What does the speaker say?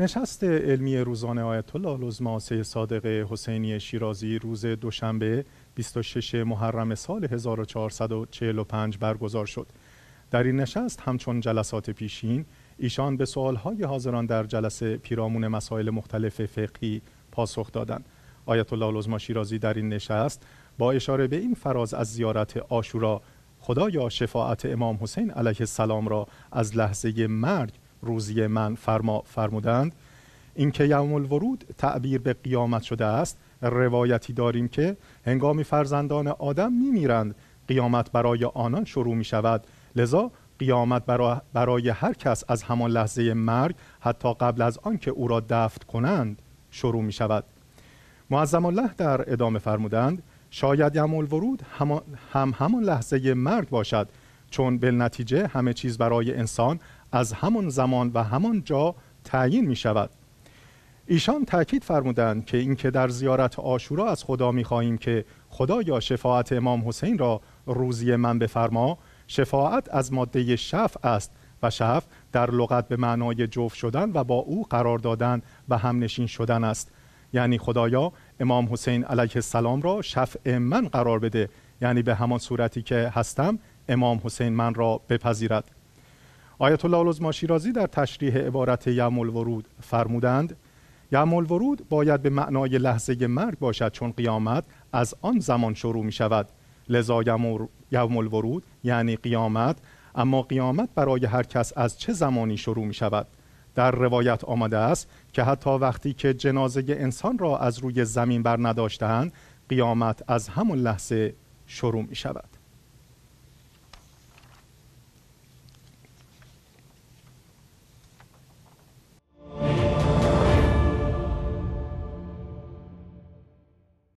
نشست علمی روزانه آیت الله لزماسه صادق حسینی شیرازی روز دوشنبه 26 محرم سال 1445 برگزار شد. در این نشست همچون جلسات پیشین ایشان به سوالهای حاضران در جلسه پیرامون مسائل مختلف فقهی پاسخ دادند. آیت الله لزما شیرازی در این نشست با اشاره به این فراز از زیارت آشورا یا شفاعت امام حسین علیه السلام را از لحظه مرگ روزی من فرما فرمودند اینکه یوم الورود تعبیر به قیامت شده است روایتی داریم که هنگامی فرزندان آدم میمیرند قیامت برای آنان شروع می شود لذا قیامت برای هر کس از همان لحظه مرگ حتی قبل از آنکه او را دفت کنند شروع می شود معظم الله در ادامه فرمودند شاید یوم الورود هم همان لحظه مرگ باشد چون بالنتیجه همه چیز برای انسان از همان زمان و همان جا تعیین می شود ایشان تاکید فرمودند که اینکه در زیارت آشورا از خدا می خواهیم که خدا یا شفاعت امام حسین را روزی من بفرما شفاعت از ماده شف است و شف در لغت به معنای جوف شدن و با او قرار دادن و همنشین شدن است یعنی خدایا امام حسین علیه السلام را شفع من قرار بده یعنی به همان صورتی که هستم امام حسین من را بپذیرد آیت الله العظما شیرازی در تشریح عبارت یم الورود فرمودند یم الورود باید به معنای لحظه مرگ باشد چون قیامت از آن زمان شروع می شود لذا یم الورود یعنی قیامت اما قیامت برای هر کس از چه زمانی شروع می شود در روایت آمده است که حتی وقتی که جنازه انسان را از روی زمین بر نداشتند قیامت از همان لحظه شروع می شود